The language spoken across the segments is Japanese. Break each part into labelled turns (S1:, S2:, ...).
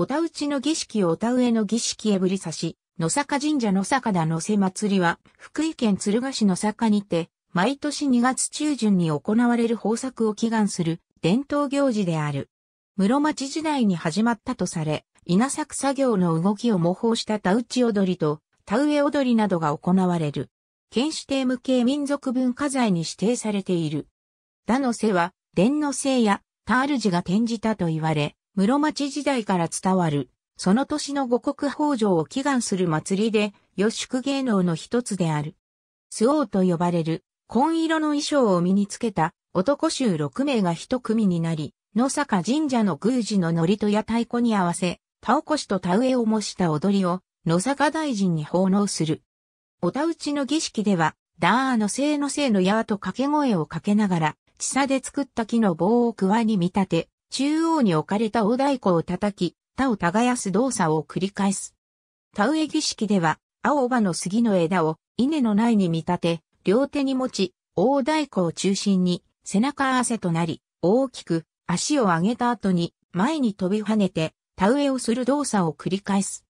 S1: おたうちの儀式をおたうえの儀式へぶりさし、野坂神社野坂田野瀬祭りは、福井県敦賀市野坂にて、毎年2月中旬に行われる豊作を祈願する伝統行事である。室町時代に始まったとされ、稲作作業の動きを模倣した田内踊りと田植え踊りなどが行われる。県指定無形民族文化財に指定されている。田の瀬は、伝の瀬や、タールジが転じたと言われ、室町時代から伝わる、その年の五穀豊穣を祈願する祭りで、予祝芸能の一つである。スオーと呼ばれる、紺色の衣装を身につけた男衆6名が一組になり、野坂神社の宮司の祝詞や太鼓に合わせ、田起こしと田植えを模した踊りを野坂大臣に奉納する。お田打ちの儀式では、ダーのせいのせいのやーと掛け声をかけながら、地差で作った木の棒を桑に見立て、中央に置かれた大太鼓を叩き、田を耕す動作を繰り返す。田植え儀式では、青葉の杉の枝を稲の苗に見立て、両手に持ち、大太鼓を中心に背中合わせとなり、大きく足を上げた後に前に飛び跳ねて田植えをする動作を繰り返す。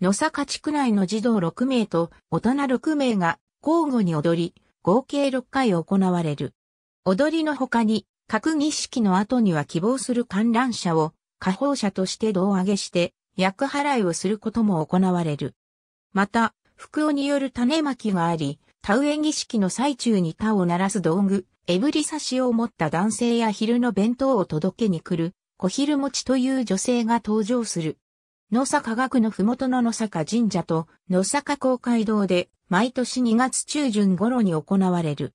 S1: 野坂地区内の児童6名と大人6名が交互に踊り、合計6回行われる。踊りの他に各儀式の後には希望する観覧者を、下放者として胴上げして、役払いをすることも行われる。また、福尾による種まきがあり、田植え儀式の最中に田を鳴らす道具、えぶり刺しを持った男性や昼の弁当を届けに来る、小昼持ちという女性が登場する。野坂学の麓の野坂神社と野坂公会堂で毎年2月中旬頃に行われる。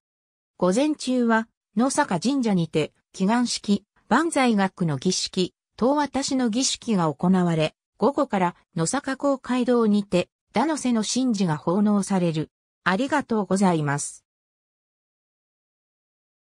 S1: 午前中は野坂神社にて、祈願式、万歳学の儀式、東私の儀式が行われ、午後から野坂公会堂にて、田野瀬の神事が奉納される。ありがとうございます。